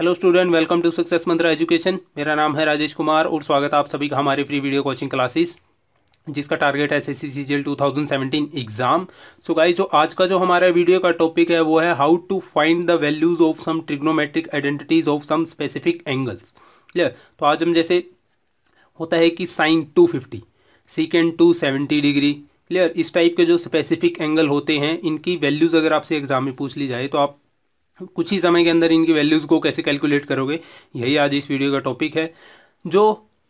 hello student welcome to success Mantra education मेरा नाम है राजेश कुमार और स्वागत आप सभी का हमारे फ्री वीडियो कोचिंग क्लासेस जिसका टारगेट है S S C two thousand seventeen exam so guys जो आज का जो हमारा वीडियो का टॉपिक है वो है how to find the values of some trigonometric identities of some specific angles clear तो आज हम जैसे होता है कि sine two fifty second two seventy degree clear इस टाइप के जो स्पेसिफिक एंगल होते हैं इनकी वैल्यूज़ अगर आपसे एग्जाम में पूछ ली जाए तो आप कुछ ही समय के अंदर इनकी वैल्यूज़ को कैसे कैलकुलेट करोगे यही आज इस वीडियो का टॉपिक है जो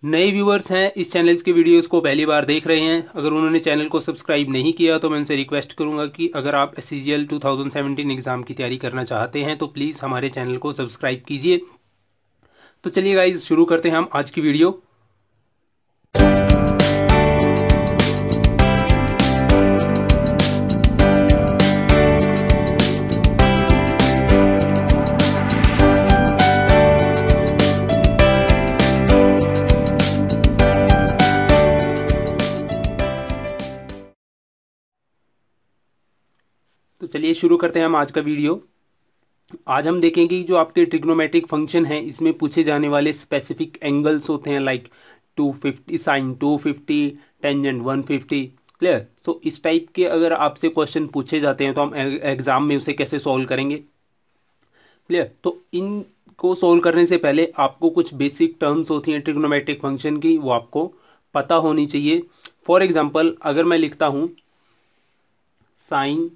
नए व्यूअर्स हैं इस चैनल के वीडियोस को पहली बार देख रहे हैं अगर उन्होंने चैनल को सब्सक्राइब नहीं किया तो मैं उनसे रिक्वेस्ट करूंगा कि अगर आप एस सी 2017 एग्ज़ाम की तैयारी करना चाहते हैं तो प्लीज़ हमारे चैनल को सब्सक्राइब कीजिए तो चलिए गाइज शुरू करते हैं हम आज की वीडियो शुरू करते हैं हम आज का वीडियो आज हम देखेंगे जो आपके ट्रिग्नोमेट्रिक फंक्शन है इसमें पूछे जाने वाले स्पेसिफिक एंगल्स होते हैं like 250 sine two 250 tangent 150 clear so इस टाइप के अगर आपसे क्वेश्चन पूछे जाते हैं तो हम एग्ज़ाम e- में उसे कैसे सॉल्व करेंगे क्लियर तो इनको सॉल्व करने से पहले आपको कुछ बेसिक टर्म्स होती हैं ट्रिग्नोमेट्रिक फंक्शन की वो आपको पता होनी चाहिए फॉर एग्ज़ाम्पल अगर मैं लिखता हूँ sine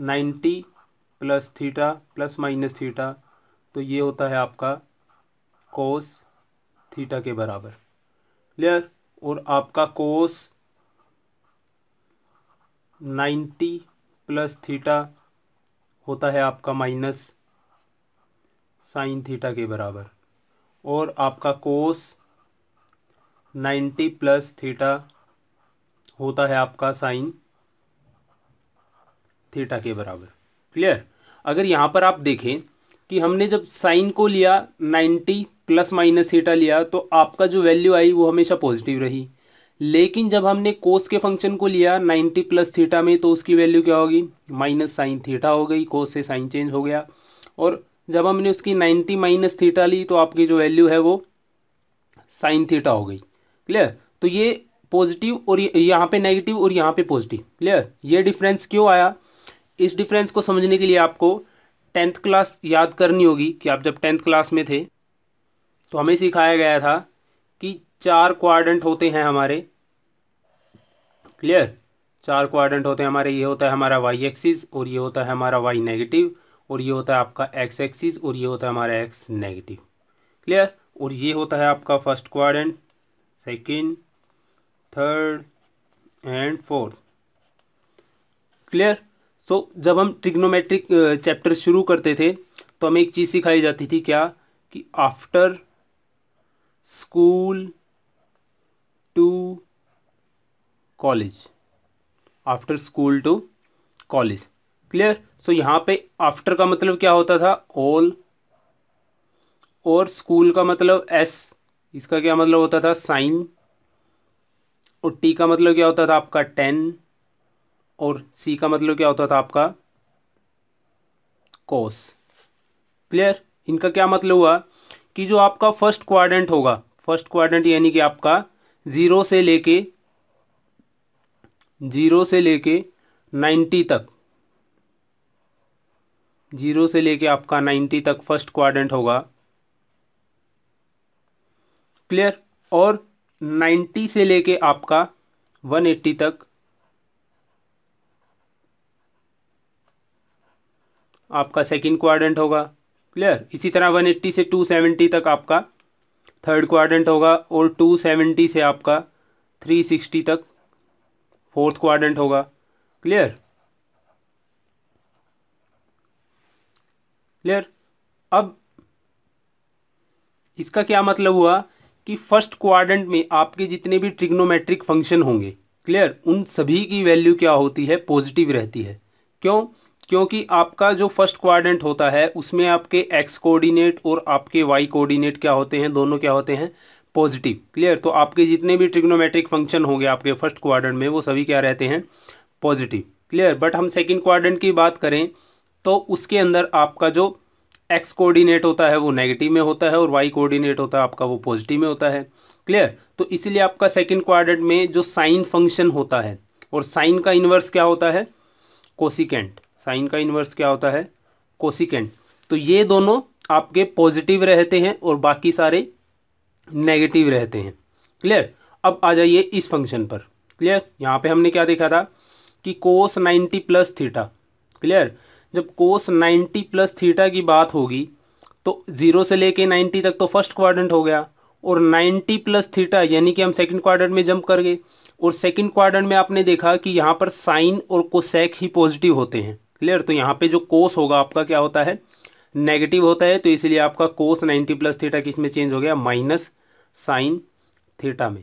ninety plus theta plus minus theta तो ये होता है आपका कोस थीटा के बराबर क्लियर और आपका कोस नाइन्टी प्लस थीटा होता है आपका माइनस साइन थीटा के बराबर और आपका कोस नाइन्टी प्लस थीटा होता है आपका साइन थीटा के बराबर क्लियर अगर यहाँ पर आप देखें कि हमने जब साइन को लिया 90 प्लस माइनस थीटा लिया तो आपका जो वैल्यू आई वो हमेशा पॉजिटिव रही लेकिन जब हमने कोस के फंक्शन को लिया 90 प्लस थीटा में तो उसकी वैल्यू क्या होगी माइनस साइन थीटा हो गई कोस से साइन चेंज हो गया और जब हमने उसकी 90 माइनस थीटा ली तो आपकी जो वैल्यू है वो साइन थीटा हो गई क्लियर तो ये पॉजिटिव और यहाँ पे नेगेटिव और यहाँ पे पॉजिटिव क्लियर ये डिफरेंस क्यों आया इस डिफरेंस को समझने के लिए आपको टेंथ क्लास याद करनी होगी कि आप जब टेंथ क्लास में थे तो हमें सिखाया गया था कि चार क्वाड्रेंट होते हैं हमारे क्लियर चार क्वाड्रेंट होते हैं हमारे ये होता है हमारा वाई एक्सिस और ये होता है हमारा वाई नेगेटिव और ये होता है आपका एक्स एक्सिस और ये होता है हमारा एक्स नेगेटिव क्लियर और ये होता है आपका first quadrant second third and fourth clear so so, जब हम ट्रिग्नोमेट्रिक चैप्टर शुरू करते थे तो हमें एक चीज़ सिखाई जाती थी क्या कि after school to college after school to college clear so यहाँ पे आफ्टर का मतलब क्या होता था ऑल और स्कूल का मतलब एस इसका क्या मतलब होता था साइन और टी का मतलब क्या होता था आपका टेन और सी का मतलब क्या होता था आपका कोस क्लियर इनका क्या मतलब हुआ कि जो आपका फर्स्ट क्वाड्रेंट होगा फर्स्ट क्वाड्रेंट यानी कि आपका जीरो से लेके जीरो से लेके नाइन्टी तक जीरो से लेके आपका नाइन्टी तक फर्स्ट क्वाड्रेंट होगा क्लियर और नाइन्टी से लेके आपका वन एट्टी तक आपका सेकेंड क्वाड्रेंट होगा क्लियर इसी तरह 180 से 270 तक आपका थर्ड क्वाड्रेंट होगा और 270 से आपका 360 तक फोर्थ क्वाड्रेंट होगा क्लियर क्लियर अब इसका क्या मतलब हुआ कि फर्स्ट क्वाड्रेंट में आपके जितने भी ट्रिग्नोमेट्रिक फंक्शन होंगे क्लियर उन सभी की वैल्यू क्या होती है पॉजिटिव रहती है क्यों क्योंकि आपका जो फर्स्ट क्वाड्रेंट होता है उसमें आपके एक्स कोऑर्डिनेट और आपके वाई कोऑर्डिनेट क्या होते हैं दोनों क्या होते हैं पॉजिटिव क्लियर तो आपके जितने भी ट्रिग्नोमेट्रिक फंक्शन होंगे आपके फर्स्ट क्वाड्रेंट में वो सभी क्या रहते हैं पॉजिटिव क्लियर बट हम सेकेंड क्वाड्रेंट की बात करें तो उसके अंदर आपका जो एक्स कोऑर्डिनेट होता है वो नेगेटिव में होता है और वाई कोऑर्डिनेट होता है आपका वो पॉजिटिव में होता है क्लियर तो इसीलिए आपका सेकेंड क्वाड्रेंट में जो साइन फंक्शन होता है और साइन का इन्वर्स क्या होता है कोसिकेंट साइन का इन्वर्स क्या होता है कोसिकेंड तो ये दोनों आपके पॉजिटिव रहते हैं और बाकी सारे नेगेटिव रहते हैं क्लियर अब आ जाइए इस फंक्शन पर क्लियर यहाँ पे हमने क्या देखा था कि कोस 90 प्लस थीटा क्लियर जब कोस 90 प्लस थीटा की बात होगी तो ज़ीरो से लेके 90 तक तो फर्स्ट क्वाड्रेंट हो गया और 90 प्लस थीटा यानी कि हम सेकंड क्वाड्रेंट में जंप कर गए और सेकंड क्वाड्रेंट में आपने देखा कि यहाँ पर साइन और कोसेक ही पॉजिटिव होते हैं क्लियर तो यहाँ पे जो कोस होगा आपका क्या होता है नेगेटिव होता है तो इसलिए आपका कोस 90 प्लस थीटा किस में चेंज हो गया माइनस साइन थीटा में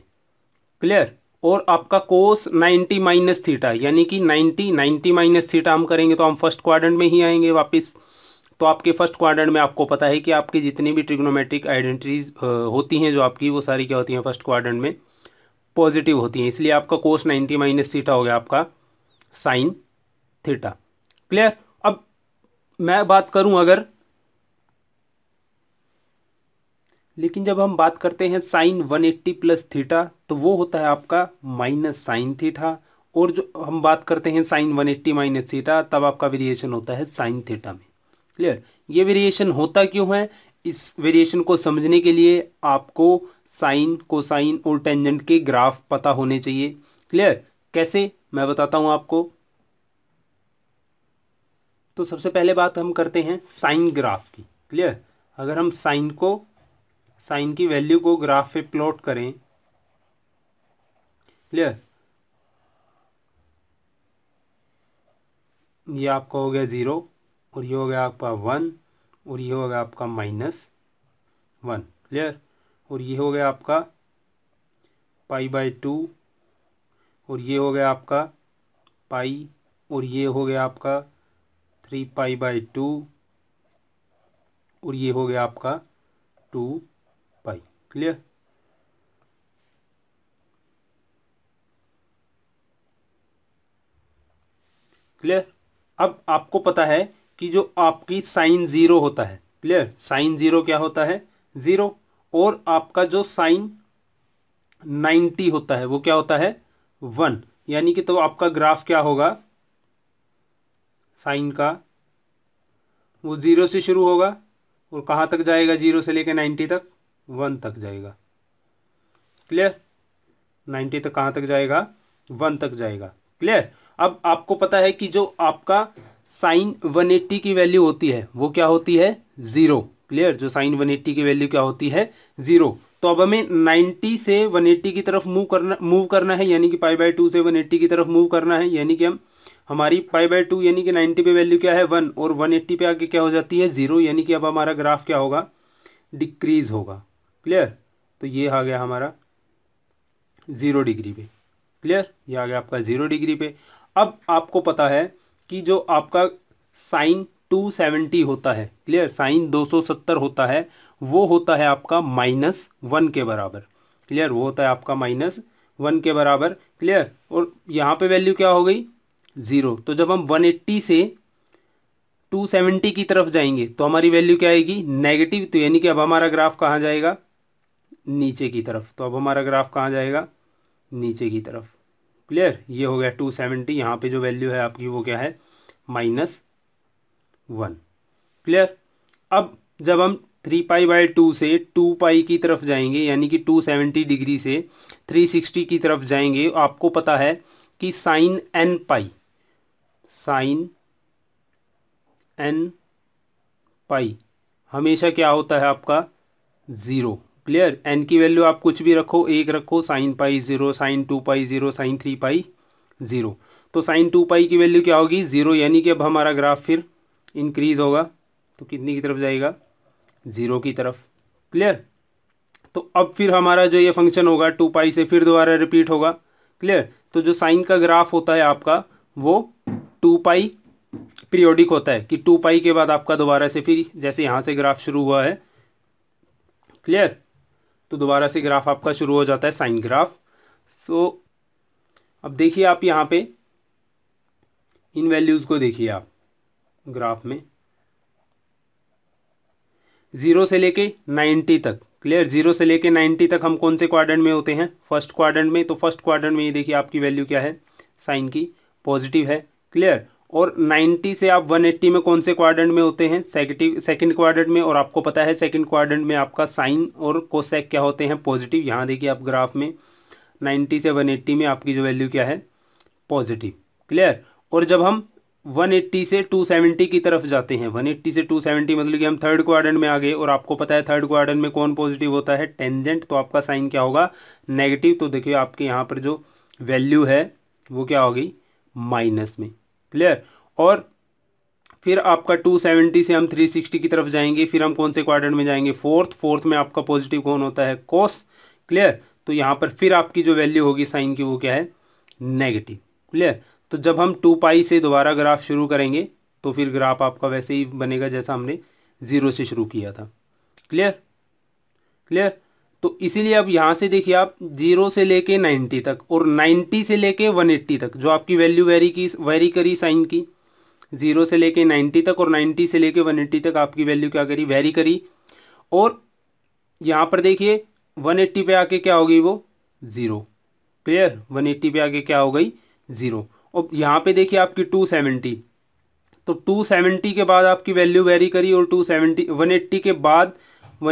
क्लियर और आपका कोस 90 माइनस थीटा यानी कि 90 90 माइनस थीटा हम करेंगे तो हम फर्स्ट क्वाड्रेंट में ही आएंगे वापस तो आपके फर्स्ट क्वाड्रेंट में आपको पता है कि आपकी जितनी भी ट्रिग्नोमेट्रिक आइडेंटिटीज होती हैं जो आपकी वो सारी क्या होती हैं फर्स्ट क्वाड्रेंट में पॉजिटिव होती हैं इसलिए आपका कोस 90 माइनस थीटा हो गया आपका साइन थीटा क्लियर अब मैं बात करूं अगर लेकिन जब हम बात करते हैं साइन 180 प्लस थीटा तो वो होता है आपका माइनस साइन थीटा और जो हम बात करते हैं साइन 180 माइनस थीटा तब आपका वेरिएशन होता है साइन थीटा में क्लियर ये वेरिएशन होता क्यों है इस वेरिएशन को समझने के लिए आपको साइन कोसाइन और टेंजेंट के ग्राफ पता होने चाहिए क्लियर कैसे मैं बताता हूँ आपको तो सबसे पहले बात हम करते हैं साइन ग्राफ की क्लियर अगर हम साइन को साइन की वैल्यू को ग्राफ पे प्लॉट करें क्लियर ये आपका हो गया ज़ीरो और ये हो गया आपका वन और ये हो गया आपका माइनस वन क्लियर और ये हो गया आपका पाई बाय टू और ये हो गया आपका पाई और ये हो गया आपका थ्री पाई बाई टू और ये हो गया आपका टू पाई क्लियर क्लियर अब आपको पता है कि जो आपकी साइन जीरो होता है क्लियर साइन जीरो क्या होता है जीरो और आपका जो साइन नाइन्टी होता है वो क्या होता है वन यानी कि तो आपका ग्राफ क्या होगा साइन का वो ज़ीरो से शुरू होगा और कहाँ तक जाएगा जीरो से लेकर नाइन्टी तक वन तक जाएगा क्लियर नाइन्टी तक कहाँ तक जाएगा वन तक जाएगा क्लियर अब आपको पता है कि जो आपका साइन वन एट्टी की वैल्यू होती है वो क्या होती है ज़ीरो क्लियर जो साइन वन एट्टी की वैल्यू क्या होती है ज़ीरो तो अब हमें नाइन्टी से वन एट्टी की तरफ मूव करना मूव करना है यानी कि पाई बाई टू से वन एट्टी की तरफ मूव करना है यानी कि हम हमारी पाई बाई टू यानी कि 90 पे वैल्यू क्या है वन और 180 पे आके क्या हो जाती है ज़ीरो यानी कि अब हमारा ग्राफ क्या होगा डिक्रीज होगा क्लियर तो ये आ गया हमारा ज़ीरो डिग्री पे क्लियर ये आ गया आपका ज़ीरो डिग्री पे अब आपको पता है कि जो आपका साइन 270 होता है क्लियर साइन 270 होता है वो होता है आपका माइनस वन के बराबर क्लियर वो होता है आपका माइनस वन के बराबर क्लियर और यहाँ पे वैल्यू क्या हो गई ज़ीरो तो जब हम 180 से 270 की तरफ जाएंगे तो हमारी वैल्यू क्या आएगी नेगेटिव तो यानी कि अब हमारा ग्राफ कहाँ जाएगा नीचे की तरफ तो अब हमारा ग्राफ कहाँ जाएगा नीचे की तरफ क्लियर ये हो गया टू सेवेंटी यहाँ पर जो वैल्यू है आपकी वो क्या है माइनस वन क्लियर अब जब हम थ्री पाई बाय टू से टू पाई की तरफ जाएंगे यानी कि टू सेवेंटी डिग्री से थ्री सिक्सटी की तरफ जाएंगे आपको पता है कि sine n pi sine n pi हमेशा क्या होता है आपका ज़ीरो क्लियर एन की वैल्यू आप कुछ भी रखो एक रखो sine pi zero sine two pi zero sine three pi zero तो साइन टू पाई की वैल्यू क्या होगी ज़ीरो यानी कि अब हमारा ग्राफ फिर इंक्रीज़ होगा तो कितनी की तरफ जाएगा ज़ीरो की तरफ क्लियर तो अब फिर हमारा जो ये फंक्शन होगा टू पाई से फिर दोबारा रिपीट होगा क्लियर तो जो साइन का ग्राफ होता है आपका वो टू पाई पीरियोडिक होता है कि टू पाई के बाद आपका दोबारा से फिर जैसे यहाँ से ग्राफ शुरू हुआ है क्लियर तो दोबारा से ग्राफ आपका शुरू हो जाता है साइन ग्राफ सो so, अब देखिए आप यहाँ पे इन वैल्यूज़ को देखिए आप ग्राफ में ज़ीरो से लेके नाइन्टी तक क्लियर जीरो से लेके नाइन्टी तक हम कौन से क्वाड्रेंट में होते हैं फर्स्ट क्वाड्रेंट में तो फर्स्ट क्वाड्रेंट में ये देखिए आपकी वैल्यू क्या है साइन की पॉजिटिव है क्लियर और 90 से आप 180 में कौन से क्वाड्रेंट में होते हैं सेकेटिव सेकंड क्वाड्रेंट में और आपको पता है सेकेंड क्वाड्रेंट में आपका साइन और कोसेक क्या होते हैं पॉजिटिव यहाँ देखिए आप ग्राफ में 90 से 180 में आपकी जो वैल्यू क्या है पॉजिटिव क्लियर और जब हम 180 से 270 की तरफ जाते हैं 180 से 270 मतलब कि हम थर्ड क्वाड्रेंट में आ गए और आपको पता है थर्ड क्वाड्रेंट में कौन पॉजिटिव होता है टेंजेंट तो आपका साइन क्या होगा नेगेटिव तो देखिए आपके यहाँ पर जो वैल्यू है वो क्या होगी माइनस में क्लियर और फिर आपका 270 से हम 360 की तरफ जाएंगे फिर हम कौन से क्वाड्रेंट में जाएंगे फोर्थ फोर्थ में आपका पॉजिटिव कौन होता है कॉस क्लियर तो यहाँ पर फिर आपकी जो वैल्यू होगी साइन की वो क्या है नेगेटिव क्लियर तो जब हम टू पाई से दोबारा ग्राफ शुरू करेंगे तो फिर ग्राफ आपका वैसे ही बनेगा जैसा हमने ज़ीरो से शुरू किया था क्लियर क्लियर तो इसीलिए अब यहाँ से देखिए आप जीरो से लेके 90 तक और 90 से लेके 180 तक जो आपकी वैल्यू वेरी की वेरी करी साइन की जीरो से लेके 90 तक और 90 से लेके 180 तक आपकी वैल्यू क्या करी वेरी करी और यहाँ पर देखिए 180 पे आके क्या हो गई वो ज़ीरो क्लियर 180 पे आके क्या हो गई ज़ीरो और यहाँ पे देखिए आपकी 270 तो 270 के बाद आपकी वैल्यू वेरी करी और वन एट्टी के बाद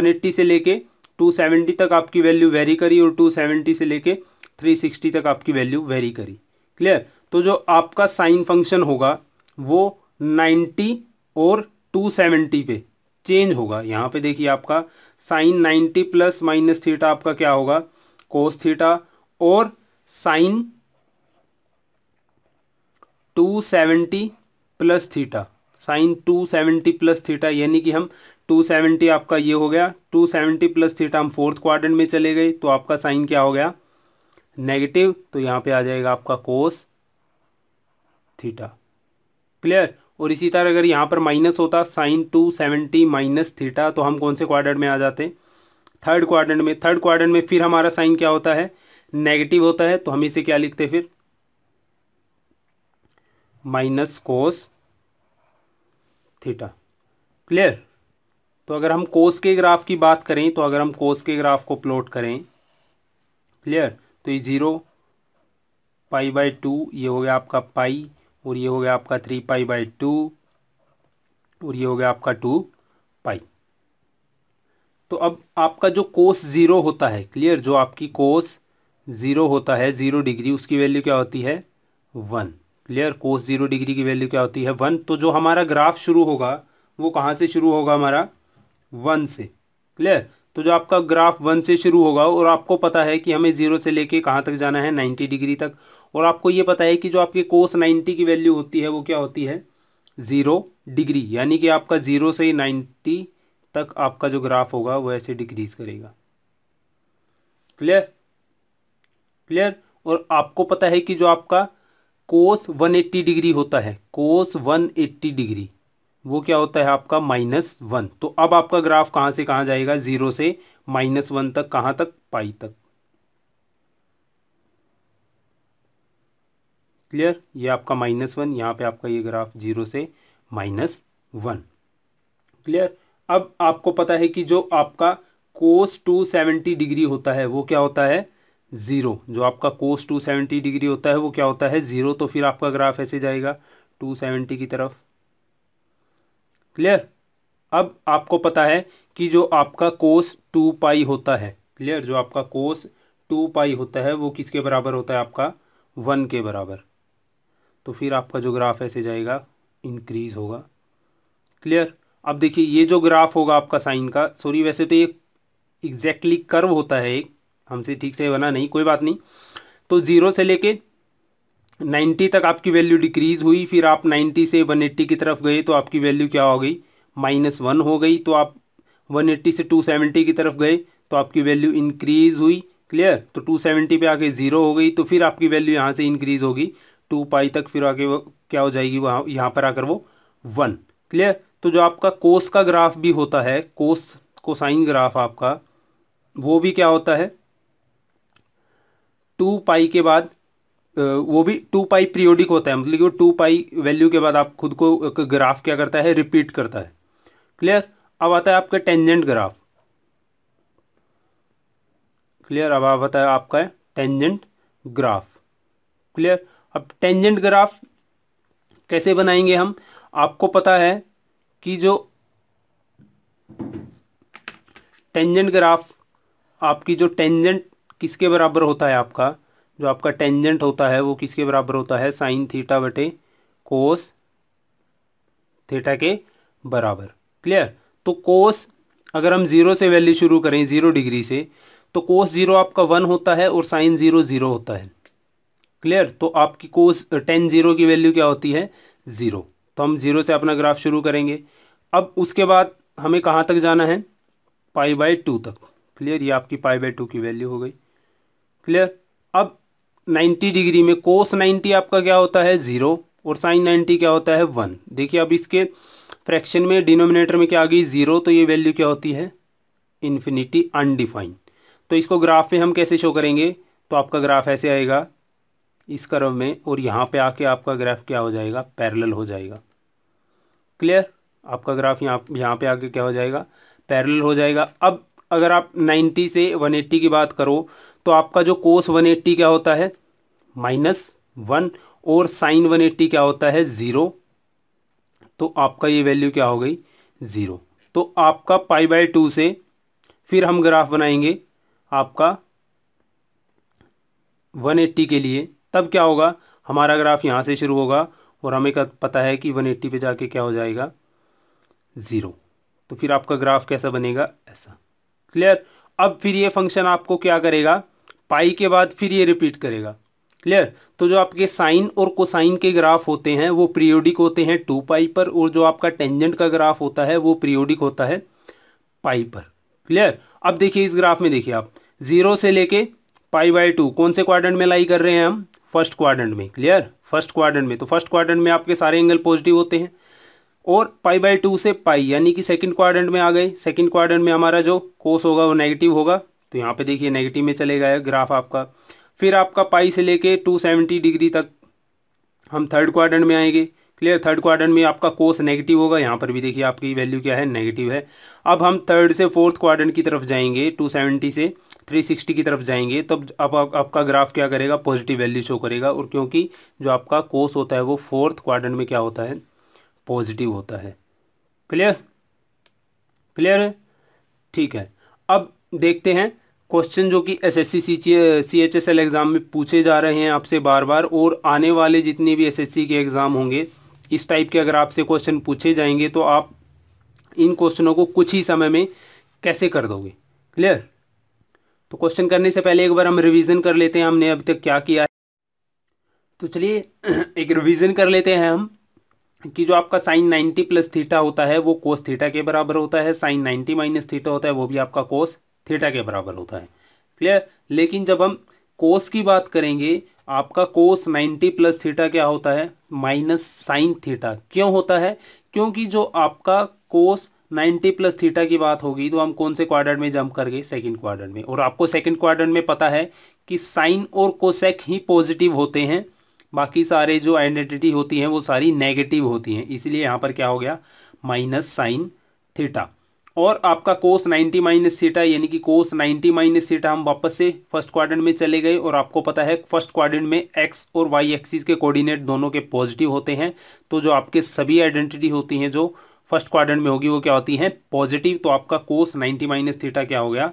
एट्टी से लेके 270 तक आपकी वैल्यू वेरी करी और 270 से लेके 360 तक आपकी वैल्यू वेरी करी क्लियर तो जो आपका साइन फंक्शन होगा वो 90 और 270 पे चेंज होगा यहाँ पे देखिए आपका साइन 90 प्लस माइनस थीटा आपका क्या होगा कोस थीटा और sine 270 plus theta sine 270 plus theta यानी कि हम 270 आपका ये हो गया 270 प्लस थीटा हम फोर्थ क्वाड्रेंट में चले गए तो आपका साइन क्या हो गया नेगेटिव तो यहाँ पे आ जाएगा आपका कोस थीटा क्लियर और इसी तरह अगर यहाँ पर माइनस होता sine two seventy minus theta तो हम कौन से क्वाड्रेंट में आ जाते थर्ड क्वाड्रेंट में थर्ड क्वाड्रेंट में फिर हमारा साइन क्या होता है नेगेटिव होता है तो हम इसे क्या लिखते फिर माइनस कोस थीटा क्लियर तो अगर हम कोस के ग्राफ की बात करें तो अगर हम कोस के ग्राफ को प्लॉट करें क्लियर तो ये ज़ीरो पाई बाई टू ये हो गया आपका पाई और ये हो गया आपका थ्री पाई बाई टू और ये हो गया आपका टू पाई तो अब आपका जो कोस ज़ीरो होता है क्लियर जो आपकी कोस ज़ीरो होता है ज़ीरो डिग्री उसकी वैल्यू क्या होती है one clear cos zero degree की वैल्यू क्या होती है वन तो जो हमारा ग्राफ शुरू होगा वो कहाँ से शुरू होगा हमारा वन से क्लियर तो जो आपका ग्राफ वन से शुरू होगा और आपको पता है कि हमें जीरो से लेके कहाँ तक जाना है नाइन्टी डिग्री तक और आपको ये पता है कि जो आपके कोस नाइन्टी की वैल्यू होती है वो क्या होती है ज़ीरो डिग्री यानी कि आपका ज़ीरो से नाइन्टी तक आपका जो ग्राफ होगा वो ऐसे डिक्रीज करेगा क्लियर क्लियर और आपको पता है कि जो आपका कोस 180 डिग्री होता है कोस 180 डिग्री वो क्या होता है आपका माइनस वन तो अब आपका ग्राफ कहां से कहां जाएगा ज़ीरो से माइनस वन तक कहां तक पाई तक क्लियर ये आपका माइनस वन यहां पे आपका ये ग्राफ जीरो से माइनस वन क्लियर अब आपको पता है कि जो आपका कोस टू सेवेंटी डिग्री होता है वो क्या होता है ज़ीरो जो आपका कोस टू सेवेंटी डिग्री होता है वो क्या होता है ज़ीरो तो फिर आपका ग्राफ ऐसे जाएगा टू सेवेंटी की तरफ क्लियर अब आपको पता है कि जो आपका कोस टू पाई होता है क्लियर जो आपका कोस टू पाई होता है वो किसके बराबर होता है आपका वन के बराबर तो फिर आपका जो ग्राफ ऐसे जाएगा इंक्रीज होगा क्लियर अब देखिए ये जो ग्राफ होगा आपका साइन का सॉरी वैसे तो ये एग्जैक्टली कर्व होता है एक हमसे ठीक से बना नहीं कोई बात नहीं तो ज़ीरो से लेके 90 तक आपकी वैल्यू डिक्रीज़ हुई फिर आप 90 से 180 की तरफ गए तो आपकी वैल्यू क्या हो गई माइनस वन हो गई तो आप 180 से 270 की तरफ गए तो आपकी वैल्यू इंक्रीज़ हुई क्लियर तो 270 पे आके ज़ीरो हो गई तो फिर आपकी वैल्यू यहाँ से इंक्रीज़ होगी टू पाई तक फिर आके वो क्या हो जाएगी वहाँ यहाँ पर आकर वो वन क्लियर तो जो आपका कोस का ग्राफ भी होता है कोस कोसाइन ग्राफ आपका वो भी क्या होता है टू पाई के बाद वो भी टू पाई पीरियोडिक होता है मतलब कि वो टू पाई वैल्यू के बाद आप खुद को एक ग्राफ क्या करता है रिपीट करता है क्लियर अब आता है आपका टेंजेंट ग्राफ क्लियर अब आप आता है आपका टेंजेंट ग्राफ क्लियर अब टेंजेंट ग्राफ कैसे बनाएंगे हम आपको पता है कि जो टेंजेंट ग्राफ आपकी जो टेंजेंट किसके बराबर होता है आपका जो आपका टेंजेंट होता है वो किसके बराबर होता है साइन थीटा बटे कोस थीटा के बराबर क्लियर तो कोस अगर हम ज़ीरो से वैल्यू शुरू करें ज़ीरो डिग्री से तो कोस ज़ीरो आपका वन होता है और साइन ज़ीरो ज़ीरो होता है क्लियर तो आपकी कोस टेन ज़ीरो की वैल्यू क्या होती है ज़ीरो तो हम ज़ीरो से अपना ग्राफ शुरू करेंगे अब उसके बाद हमें कहाँ तक जाना है पाई बाई टू तक क्लियर ये आपकी पाई बाई टू की वैल्यू हो गई क्लियर 90 डिग्री में कोस 90 आपका क्या होता है ज़ीरो और साइन 90 क्या होता है वन देखिए अब इसके फ्रैक्शन में डिनोमिनेटर में क्या आ गई ज़ीरो तो ये वैल्यू क्या होती है इन्फिनिटी अनडिफाइंड तो इसको ग्राफ में हम कैसे शो करेंगे तो आपका ग्राफ ऐसे आएगा इस कर्व में और यहाँ पे आके आपका ग्राफ क्या हो जाएगा पैरेलल हो जाएगा क्लियर आपका ग्राफ यहाँ यहाँ पे आके क्या हो जाएगा पैरेलल हो जाएगा अब अगर आप 90 से 180 की बात करो तो आपका जो कोस 180 क्या होता है माइनस वन और साइन 180 क्या होता है ज़ीरो तो आपका ये वैल्यू क्या हो गई ज़ीरो तो आपका पाई बाय टू से फिर हम ग्राफ बनाएंगे आपका 180 के लिए तब क्या होगा हमारा ग्राफ यहाँ से शुरू होगा और हमें पता है कि 180 पे जाके क्या हो जाएगा ज़ीरो तो फिर आपका ग्राफ कैसा बनेगा ऐसा क्लियर अब फिर ये फंक्शन आपको क्या करेगा पाई के बाद फिर ये रिपीट करेगा क्लियर तो जो आपके साइन और कोसाइन के ग्राफ होते हैं वो पीरियोडिक होते हैं टू पाई पर और जो आपका टेंजेंट का ग्राफ होता है वो पीरियोडिक होता है पाई पर क्लियर अब देखिए इस ग्राफ में देखिए आप जीरो से लेके पाई बाई टू कौन से क्वाड्रेंट में लाई कर रहे हैं हम फर्स्ट क्वाड्रेंट में क्लियर फर्स्ट क्वाड्रेंट में तो फर्स्ट क्वाड्रेंट में आपके सारे एंगल पॉजिटिव होते हैं और पाई बाई टू से पाई यानी कि सेकंड क्वाड्रेंट में आ गए सेकंड क्वाड्रेंट में हमारा जो कोस होगा वो नेगेटिव होगा तो यहाँ पे देखिए नेगेटिव में चले गए ग्राफ आपका फिर आपका पाई से लेके 270 डिग्री तक हम थर्ड क्वाड्रेंट में आएंगे क्लियर थर्ड क्वाड्रेंट में आपका कोस नेगेटिव होगा यहाँ पर भी देखिए आपकी वैल्यू क्या है नेगेटिव है अब हम थर्ड से फोर्थ क्वाड्रेंट की तरफ जाएंगे 270 से 360 की तरफ जाएंगे तब अब आप, आपका ग्राफ क्या करेगा पॉजिटिव वैल्यू शो करेगा और क्योंकि जो आपका कोस होता है वो फोर्थ क्वाड्रेंट में क्या होता है पॉजिटिव होता है क्लियर क्लियर है ठीक है अब देखते हैं क्वेश्चन जो कि एसएससी सीएचएसएल एग्ज़ाम में पूछे जा रहे हैं आपसे बार बार और आने वाले जितने भी एसएससी के एग्ज़ाम होंगे इस टाइप के अगर आपसे क्वेश्चन पूछे जाएंगे तो आप इन क्वेश्चनों को कुछ ही समय में कैसे कर दोगे क्लियर तो क्वेश्चन करने से पहले एक बार हम रिवीजन कर लेते हैं हमने अब तक क्या किया है तो चलिए एक रिवीजन कर लेते हैं हम कि जो आपका साइन 90 प्लस थीटा होता है वो कोस थीटा के बराबर होता है साइन 90 माइनस थीटा होता है वो भी आपका कोस थीटा के बराबर होता है क्लियर लेकिन जब हम कोस की बात करेंगे आपका कोस 90 प्लस थीटा क्या होता है माइनस साइन थीटा क्यों होता है क्योंकि जो आपका कोस 90 प्लस थीटा की बात होगी तो हम कौन से क्वाड्रेंट में जंप कर गए सेकंड क्वाड्रेंट में और आपको सेकंड क्वाड्रेंट में पता है कि साइन और कोसेक ही पॉजिटिव होते हैं बाकी सारे जो आइडेंटिटी होती हैं वो सारी नेगेटिव होती हैं इसीलिए यहाँ पर क्या हो गया माइनस साइन थीटा और आपका कोस 90 माइनस सीटा यानी कि कोस 90 माइनस सीटा हम वापस से फर्स्ट क्वाड्रेंट में चले गए और आपको पता है फर्स्ट क्वाड्रेंट में एक्स और वाई एक्सिस के कोऑर्डिनेट दोनों के पॉजिटिव होते हैं तो जो आपके सभी आइडेंटिटी होती हैं जो फर्स्ट क्वाड्रेंट में होगी वो क्या होती हैं पॉजिटिव तो आपका कोस नाइन्टी माइनस थीटा क्या हो गया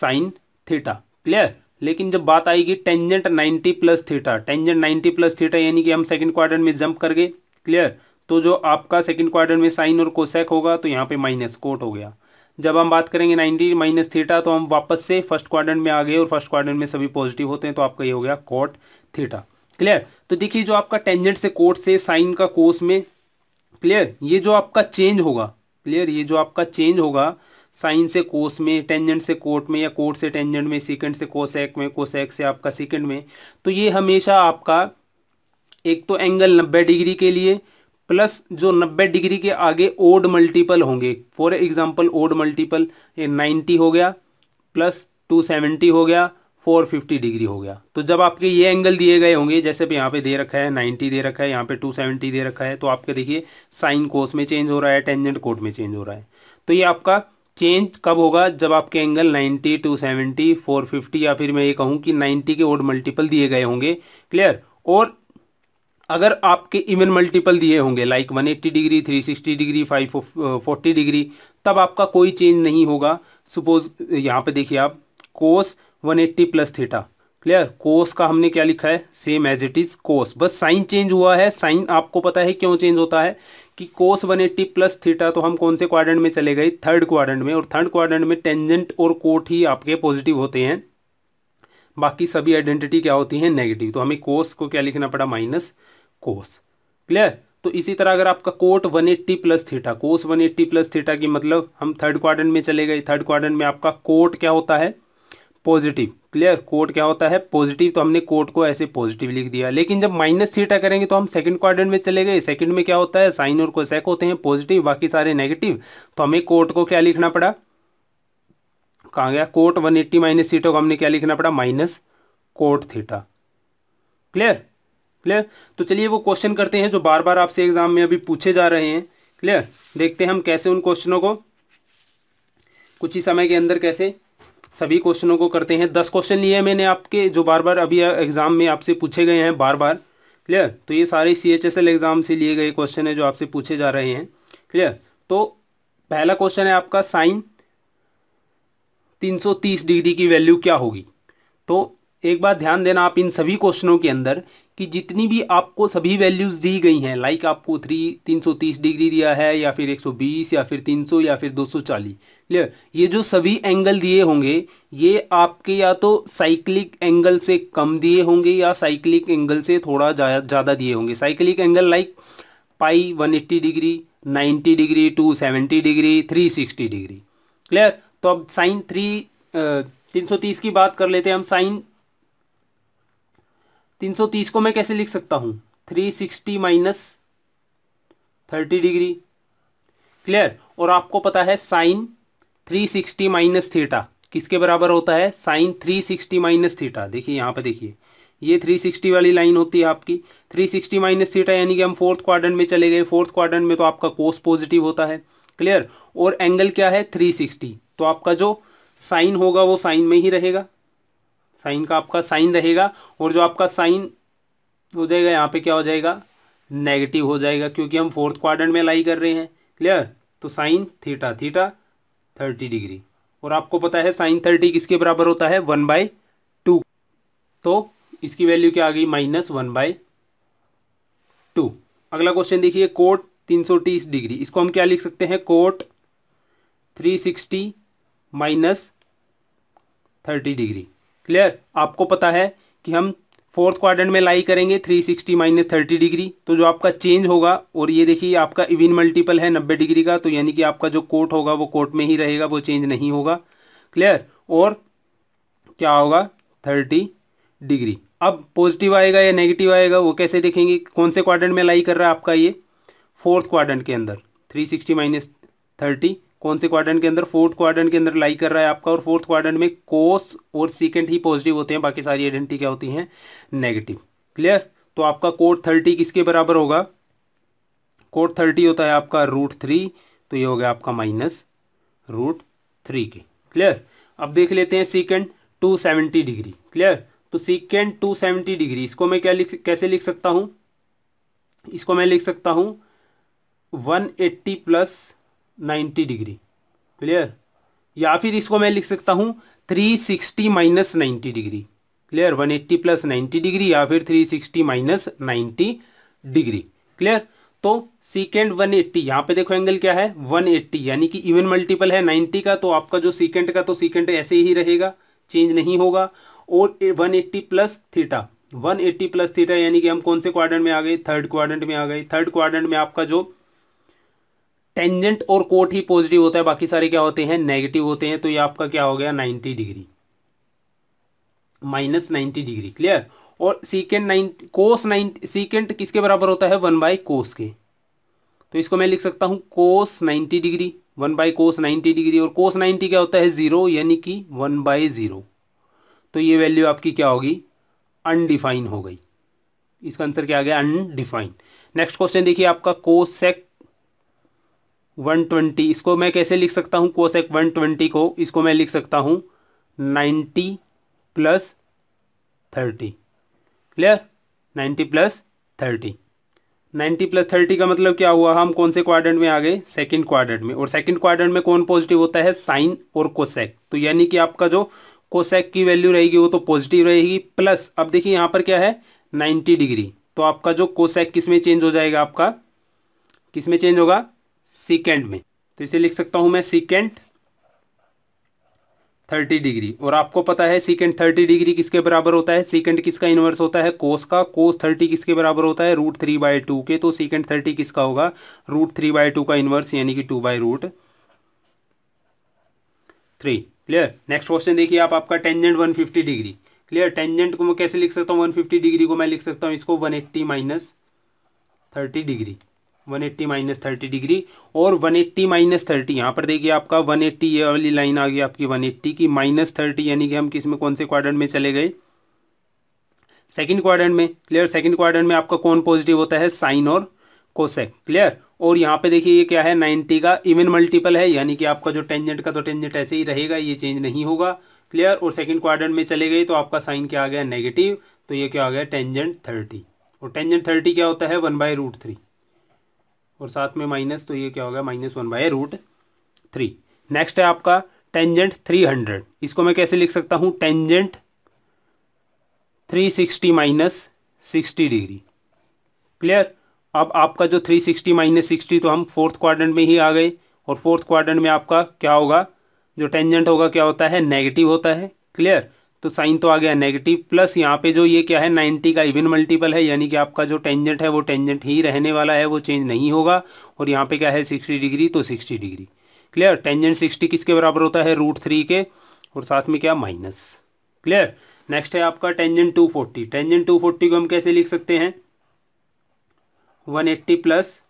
साइन थीटा क्लियर लेकिन जब बात आएगी tangent ninety plus theta tangent ninety plus theta यानी कि हम सेकेंड क्वाड्रेंट में जंप कर गए क्लियर तो जो आपका सेकंड क्वार्टर में साइन और कोसेक होगा तो यहाँ पे माइनस कोट हो गया जब हम बात करेंगे 90 माइनस थीटा तो हम वापस से फर्स्ट क्वार्टर में आ गए और फर्स्ट क्वार्टर में सभी पॉजिटिव होते हैं तो आपका ये हो गया कोट थीटा क्लियर तो देखिए जो आपका टेंजेंट से कोट से साइन का कोस में क्लियर ये जो आपका चेंज होगा क्लियर ये जो आपका चेंज होगा साइन से कोस में टेंजेंट से कोट में या कोट से टेंजेंट में सीकेंड से कोसेक में कोसेक से आपका सीकेंड में तो ये हमेशा आपका एक तो एंगल नब्बे डिग्री के लिए प्लस जो 90 डिग्री के आगे ओड मल्टीपल होंगे फॉर एग्जांपल ओड मल्टीपल ये 90 हो गया प्लस 270 हो गया 450 डिग्री हो गया तो जब आपके ये एंगल दिए गए होंगे जैसे पे यहाँ पे दे रखा है 90 दे रखा है यहाँ पे 270 दे रखा है तो आपके देखिए साइन कोस में चेंज हो रहा है टेंजेंट कोट में चेंज हो रहा है तो ये आपका चेंज कब होगा जब आपके एंगल 90, 270, 450 या फिर मैं ये कहूँ कि 90 के ओड मल्टीपल दिए गए होंगे क्लियर और अगर आपके इवन मल्टीपल दिए होंगे लाइक 180 डिग्री 360 डिग्री 540 डिग्री तब आपका कोई चेंज नहीं होगा सपोज यहाँ पे देखिए आप cos 180 plus theta clear cos का हमने क्या लिखा है same as it is cos बस साइन चेंज हुआ है साइन आपको पता है क्यों चेंज होता है कि कोस 180 प्लस थीटा तो हम कौन से क्वाड्रेंट में चले गए थर्ड क्वाड्रेंट में और थर्ड क्वाड्रेंट में टेंजेंट और कोट ही आपके पॉजिटिव होते हैं बाकी सभी आइडेंटिटी क्या होती है नेगेटिव तो हमें कोस को क्या लिखना पड़ा माइनस कोस क्लियर तो इसी तरह अगर आपका cot 180 eighty plus theta cos 180 eighty plus theta की मतलब हम थर्ड क्वाड्रेंट में चले गए थर्ड क्वाड्रेंट में आपका कोट क्या होता है पॉजिटिव क्लियर कोट क्या होता है पॉजिटिव तो हमने कोट को ऐसे पॉजिटिव लिख दिया लेकिन जब माइनस थीटा करेंगे तो हम सेकंड क्वाड्रेंट में चले गए सेकंड में क्या होता है साइन और कोसेक होते हैं पॉजिटिव बाकी सारे नेगेटिव तो हमें कोट को क्या लिखना पड़ा कहा गया कोट 180 एट्टी माइनस थीटा को हमने क्या लिखना पड़ा minus cot theta clear clear तो चलिए वो क्वेश्चन करते हैं जो बार बार आपसे एग्जाम में अभी पूछे जा रहे हैं क्लियर देखते हैं हम कैसे उन क्वेश्चनों को कुछ ही समय के अंदर कैसे सभी क्वेश्चनों को करते हैं दस क्वेश्चन लिए मैंने आपके जो बार बार अभी एग्जाम में आपसे पूछे गए हैं बार बार क्लियर तो ये सारे C H S L exam से लिए गए क्वेश्चन है जो आपसे पूछे जा रहे हैं क्लियर तो पहला क्वेश्चन है आपका साइन 330 डिग्री की वैल्यू क्या होगी तो एक बार ध्यान देना आप इन सभी क्वेश्चनों के अंदर कि जितनी भी आपको सभी वैल्यूज़ दी गई हैं लाइक आपको थ्री तीन सौ तीस डिग्री दिया है या फिर एक सौ बीस या फिर तीन सौ या फिर दो सौ चालीस क्लियर ये जो सभी एंगल दिए होंगे ये आपके या तो साइक्लिक एंगल से कम दिए होंगे या साइक्लिक एंगल से थोड़ा ज़्यादा दिए होंगे cyclic angle like pi one eighty degree ninety degree two seventy degree three sixty degree clear तो अब साइन थ्री तीन सौ तीस की बात कर लेते हैं हम साइन 330 को मैं कैसे लिख सकता हूँ 360 sixty minus thirty degree clear और आपको पता है साइन 360 सिक्सटी माइनस थीटा किसके बराबर होता है साइन 360 सिक्सटी माइनस थीटा देखिए यहाँ पे देखिए ये 360 वाली लाइन होती है आपकी 360 सिक्सटी माइनस थीटा यानी कि हम फोर्थ क्वाड्रेंट में चले गए फोर्थ क्वाड्रेंट में तो आपका कोस पॉजिटिव होता है क्लियर और एंगल क्या है सिक्सटी तो आपका जो साइन होगा वो साइन में ही रहेगा साइन का आपका साइन रहेगा और जो आपका साइन हो जाएगा यहाँ पे क्या हो जाएगा नेगेटिव हो जाएगा क्योंकि हम फोर्थ क्वाड्रेंट में लाई कर रहे हैं क्लियर तो sine theta theta thirty degree और आपको पता है साइन थर्टी किसके बराबर होता है वन बाई टू तो इसकी वैल्यू क्या आ गई माइनस वन बाय टू अगला क्वेश्चन देखिए कोट तीन सौ तीस डिग्री इसको हम क्या लिख सकते हैं cot three sixty minus thirty degree clear आपको पता है कि हम फोर्थ क्वाड्रेंट में लाई करेंगे 360 सिक्सटी माइनस थर्टी डिग्री तो जो आपका चेंज होगा और ये देखिए आपका इविन मल्टीपल है 90 डिग्री का तो यानी कि आपका जो कोट होगा वो कोट में ही रहेगा वो चेंज नहीं होगा क्लियर और क्या होगा 30 डिग्री अब पॉजिटिव आएगा या नेगेटिव आएगा वो कैसे देखेंगे कौन से क्वाड्रेंट में लाई कर रहा है आपका ये फोर्थ क्वाड्रेंट के अंदर थ्री सिक्सटी माइनस थर्टी कौन से क्वाड्रेंट के अंदर फोर्थ क्वाड्रेंट के अंदर लाई कर रहा है आपका और फोर्थ क्वाड्रेंट में कोस और सीकेंड ही पॉजिटिव होते हैं बाकी सारी आइडेंटिटी क्या होती है नेगेटिव क्लियर तो आपका कोट थर्टी किसके बराबर होगा कोट थर्टी होता है आपका रूट थ्री तो ये हो गया आपका माइनस रूट थ्री के क्लियर अब देख लेते हैं secant two seventy degree clear तो सीकेंड टू सेवेंटी डिग्री इसको मैं क्या लिख कैसे लिख सकता हूँ इसको मैं लिख सकता हूँ one eighty plus 90 degree clear या फिर इसको मैं लिख सकता हूँ 360 sixty minus ninety degree clear 180 eighty plus ninety degree या फिर 360 sixty minus ninety degree clear तो सीकेंड 180 एट्टी यहाँ पे देखो एंगल क्या है 180 यानी कि इवन मल्टीपल है 90 का तो आपका जो सीकेंड का तो सीकेंड ऐसे ही रहेगा चेंज नहीं होगा और 180 eighty plus theta 180 plus theta यानी कि हम कौन से क्वाड्रेंट में आ गए थर्ड क्वाड्रेंट में आ गए थर्ड क्वाड्रेंट में आपका जो टेंजेंट और कोट ही पॉजिटिव होता है बाकी सारे क्या होते हैं नेगेटिव होते हैं तो ये आपका क्या हो गया 90 degree minus ninety degree clear और secant nine cos nine secant किसके बराबर होता है वन बाय कोस के तो इसको मैं लिख सकता हूं cos ninety degree one by cos ninety degree और कोस नाइन्टी क्या होता है ज़ीरो यानी कि वन बाई ज़ीरो तो ये वैल्यू आपकी क्या होगी अनडिफाइन हो गई इसका आंसर क्या आ गया अनडिफाइंड नेक्स्ट क्वेश्चन देखिए आपका कोसेक 120 इसको मैं कैसे लिख सकता हूँ कोसेक 120 को इसको मैं लिख सकता हूँ 90 प्लस 30 क्लियर 90 प्लस 30 90 प्लस 30 का मतलब क्या हुआ हम कौन से क्वाड्रेंट में आ गए सेकंड क्वाड्रेंट में और सेकंड क्वाड्रेंट में कौन पॉजिटिव होता है साइन और कोसेक तो यानी कि आपका जो कोसेक की वैल्यू रहेगी वो तो पॉजिटिव रहेगी प्लस अब देखिए यहाँ पर क्या है नाइन्टी डिग्री तो आपका जो कोसेक किस में चेंज हो जाएगा आपका किस में चेंज होगा सिकेंड में तो इसे लिख सकता हूं मैं सिकेंड थर्टी डिग्री और आपको पता है सिकेंड थर्टी डिग्री किसके बराबर होता है सिकेंड किसका इन्वर्स होता है कोस का कोस थर्टी किसके बराबर होता है रूट थ्री बाय टू के तो सिकेंड थर्टी किसका होगा रूट थ्री बाय टू का इन्वर्स यानी कि two by root three clear next question देखिए आप आपका tangent one fifty degree clear tangent को मैं कैसे लिख सकता हूँ वन फिफ्टी डिग्री को मैं लिख सकता हूँ इसको one eighty minus thirty degree one eighty minus thirty degree और वन एट्टी माइनस थर्टी यहाँ पर देखिए आपका वन एट्टी ये वाली लाइन आ गई आपकी वन एट्टी की माइनस थर्टी यानी कि हम किस में कौन से क्वाड्रेंट में चले गए सेकंड क्वाड्रेंट में क्लियर सेकंड क्वाड्रेंट में आपका कौन पॉजिटिव होता है साइन और कोसेक क्लियर और यहाँ पे देखिए ये क्या है 90 का इवन मल्टीपल है यानी कि आपका जो टेंजेंट का तो टेंजेंट ऐसे ही रहेगा ये चेंज नहीं होगा क्लियर और सेकेंड क्वाड्रेंट में चले गए तो आपका साइन क्या आ गया नेगेटिव तो ये क्या आ गया टेंजेंट थर्टी और टेंजेंट थर्टी क्या होता है वन बाय रूट थ्री और साथ में माइनस तो ये क्या होगा minus one by root three next है आपका टेंजेंट थ्री हंड्रेड इसको मैं कैसे लिख सकता हूँ tangent three sixty minus sixty degree clear अब आपका जो थ्री सिक्सटी माइनस सिक्सटी तो हम फोर्थ क्वाड्रेंट में ही आ गए और फोर्थ क्वाड्रेंट में आपका क्या होगा जो टेंजेंट होगा क्या होता है नेगेटिव होता है क्लियर तो साइन तो आ गया नेगेटिव प्लस यहाँ पे जो ये क्या है 90 का इवन मल्टीपल है यानी कि आपका जो टेंजेंट है वो टेंजेंट ही रहने वाला है वो चेंज नहीं होगा और यहाँ पे क्या है 60 डिग्री तो 60 डिग्री क्लियर टेंजेंट 60 किसके बराबर होता है रूट थ्री के और साथ में क्या माइनस क्लियर नेक्स्ट है आपका टेंजेंट फोर्टी टेंजेंट फोर्टी को हम कैसे लिख सकते हैं eighty plus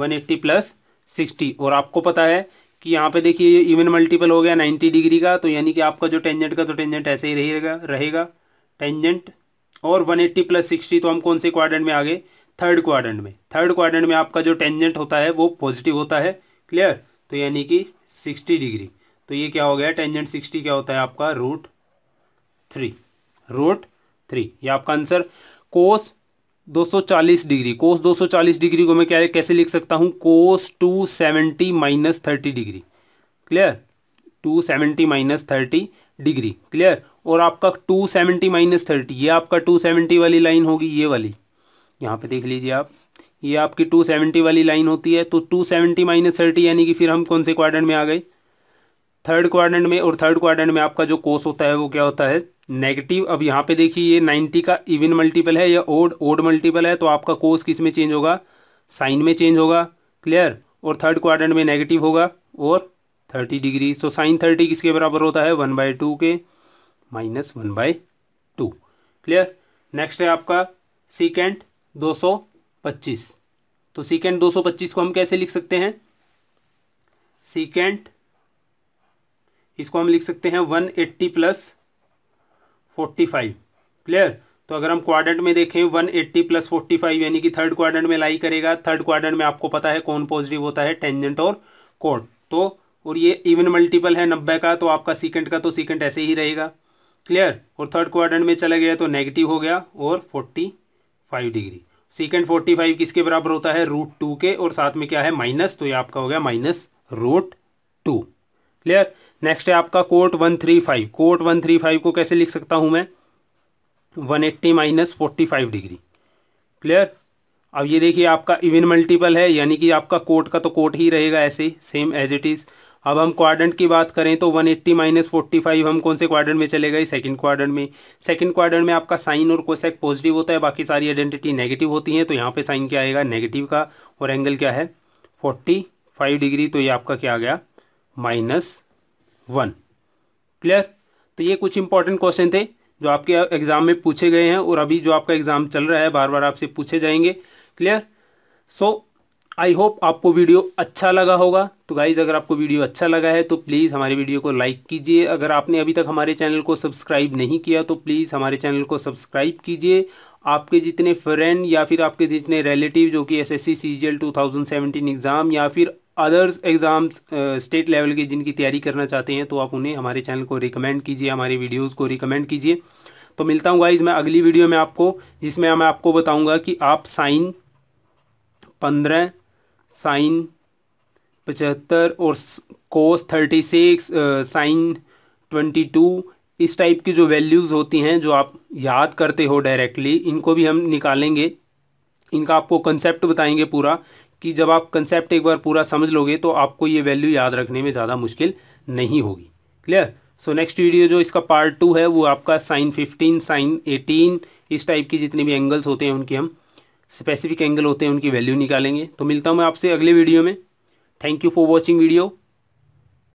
one eighty plus 60 और आपको पता है कि यहाँ पे देखिए ये इवन मल्टीपल हो गया 90 डिग्री का तो यानी कि आपका जो टेंजेंट का तो टेंजेंट ऐसे ही रहेगा रहेगा टेंजेंट और 180 प्लस सिक्सटी तो हम कौन से क्वाड्रेंट में आ गए थर्ड क्वाड्रेंट में थर्ड क्वाड्रेंट में आपका जो टेंजेंट होता है वो पॉजिटिव होता है क्लियर तो यानी कि सिक्सटी डिग्री तो ये क्या हो गया टेंजेंट सिक्सटी क्या होता है आपका रूट थ्री रूट थ्री ये आपका answer cos 240 degree cos 240 degree को मैं क्या कैसे लिख सकता हूँ cos 270 minus thirty degree clear 270 minus thirty degree clear और आपका 270 माइनस थर्टी ये आपका 270 वाली लाइन होगी ये वाली यहाँ पे देख लीजिए आप ये आपकी 270 वाली लाइन होती है तो 270 सेवेंटी माइनस थर्टी यानी कि फिर हम कौन से क्वाड्रेंट में आ गए थर्ड क्वाड्रेंट में और थर्ड क्वाड्रेंट में आपका जो कोस होता है वो क्या होता है नेगेटिव अब यहाँ पे देखिए ये 90 का इवन मल्टीपल है या ओड ओड मल्टीपल है तो आपका कोस किस में चेंज होगा साइन में चेंज होगा क्लियर और थर्ड क्वाड्रेंट में नेगेटिव होगा और 30 डिग्री तो साइन 30 किसके बराबर होता है वन बाय टू के minus one by two clear next है आपका सीकेंट 225 तो सीकेंट 225 को हम कैसे लिख सकते हैं सिकेंड इसको हम लिख सकते हैं eighty plus forty five clear तो अगर हम क्वाड्रेंट में देखें one eighty plus forty five यानी कि थर्ड क्वाड्रेंट में लाई करेगा थर्ड क्वाड्रेंट में आपको पता है कौन पॉजिटिव होता है टेंजेंट और कोड तो और ये इवन मल्टीपल है नब्बे का तो आपका सीकेंट का तो सीकेंट ऐसे ही रहेगा क्लियर और थर्ड क्वाड्रेंट में चला गया तो नेगेटिव हो गया और forty five degree secant forty five किसके बराबर होता है रूट टू के और साथ में क्या है माइनस तो ये आपका हो गया minus root two clear next है आपका cot one three five cot one three five को कैसे लिख सकता हूँ मैं one eighty minus forty five degree clear अब ये देखिए आपका इवन मल्टीपल है यानी कि आपका कोट का तो कोट ही रहेगा ऐसे सेम एज इट इज़ अब हम क्वाड्रेंट की बात करें तो 180 एट्टी माइनस फोर्टी हम कौन से क्वाड्रेंट में चले गए सेकंड क्वाड्रेंट में सेकंड क्वाड्रेंट में आपका साइन और कोसेक पॉजिटिव होता है बाकी सारी आइडेंटिटी नेगेटिव होती हैं तो यहाँ पे साइन क्या आएगा नेगेटिव का और एंगल क्या है 45 डिग्री तो ये आपका क्या आ गया माइनस वन क्लियर तो ये कुछ इंपॉर्टेंट क्वेश्चन थे जो आपके एग्ज़ाम में पूछे गए हैं और अभी जो आपका एग्ज़ाम चल रहा है बार बार आपसे पूछे जाएंगे क्लियर सो आई होप आपको वीडियो अच्छा लगा होगा तो गाइज़ अगर आपको वीडियो अच्छा लगा है तो प्लीज़ हमारे वीडियो को लाइक कीजिए अगर आपने अभी तक हमारे चैनल को सब्सक्राइब नहीं किया तो प्लीज़ हमारे चैनल को सब्सक्राइब कीजिए आपके जितने फ्रेंड या फिर आपके जितने रिलेटिव जो कि S S C C G L two thousand seventeen exam या फिर अदर्स एग्ज़ाम्स स्टेट लेवल के जिनकी तैयारी करना चाहते हैं तो आप उन्हें हमारे चैनल को रिकमेंड कीजिए हमारे वीडियोज़ को रिकमेंड कीजिए तो मिलता हूँ गाइज मैं अगली वीडियो में आपको जिसमें मैं आपको बताऊँगा कि आप साइन पंद्रह साइन पचहत्तर और cos thirty six sine twenty two इस टाइप की जो वैल्यूज़ होती हैं जो आप याद करते हो डायरेक्टली इनको भी हम निकालेंगे इनका आपको कंसेप्ट बताएंगे पूरा कि जब आप कंसेप्ट एक बार पूरा समझ लोगे तो आपको ये वैल्यू याद रखने में ज़्यादा मुश्किल नहीं होगी क्लियर सो नेक्स्ट वीडियो जो इसका पार्ट टू है वो आपका साइन फिफ्टीन साइन एटीन इस टाइप के जितने भी एंगल्स होते हैं उनकी हम स्पेसिफिक एंगल होते हैं उनकी वैल्यू निकालेंगे तो मिलता हूँ मैं आपसे अगले वीडियो में thank you for watching video